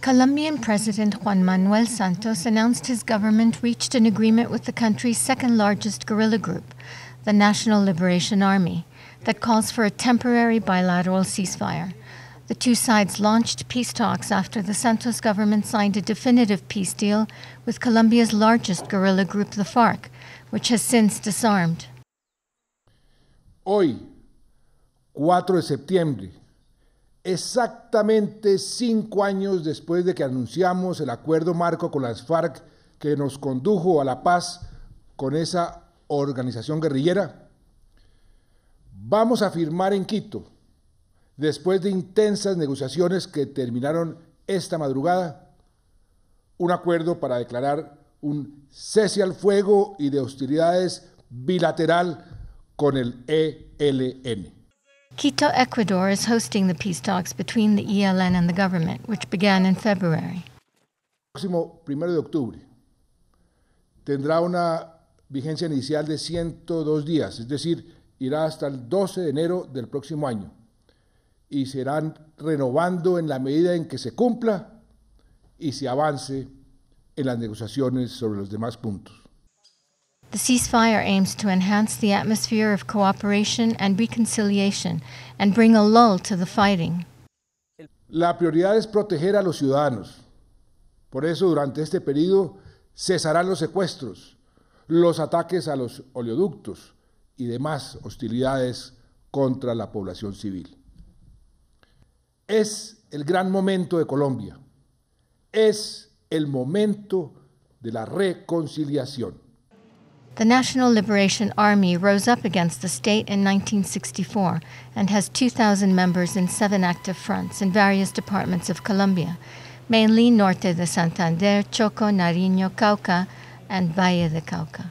Colombian President Juan Manuel Santos announced his government reached an agreement with the country's second largest guerrilla group, the National Liberation Army, that calls for a temporary bilateral ceasefire. The two sides launched peace talks after the Santos government signed a definitive peace deal with Colombia's largest guerrilla group, the FARC, which has since disarmed. Hoy, 4 de septiembre, exactamente cinco años después de que anunciamos el acuerdo marco con las FARC que nos condujo a la paz con esa organización guerrillera, vamos a firmar en Quito, después de intensas negociaciones que terminaron esta madrugada, un acuerdo para declarar un cese al fuego y de hostilidades bilateral con el ELN. Quito, Ecuador is hosting the peace talks between the ELN and the government, which began in February. próximo 1 de octubre tendrá una vigencia inicial de 102 días, es decir, irá hasta el 12 de enero del próximo año y serán renovando en la medida en que se cumpla y se avance en las negociaciones sobre los demás puntos. The ceasefire aims to enhance the atmosphere of cooperation and reconciliation and bring a lull to the fighting. La prioridad es proteger a los ciudadanos. Por eso, durante este periodo, cesarán los secuestros, los ataques a los oleoductos y demás hostilidades contra la población civil. Es el gran momento de Colombia. Es el momento de la reconciliación. The National Liberation Army rose up against the state in 1964 and has 2,000 members in seven active fronts in various departments of Colombia, mainly Norte de Santander, Choco, Nariño, Cauca, and Valle de Cauca.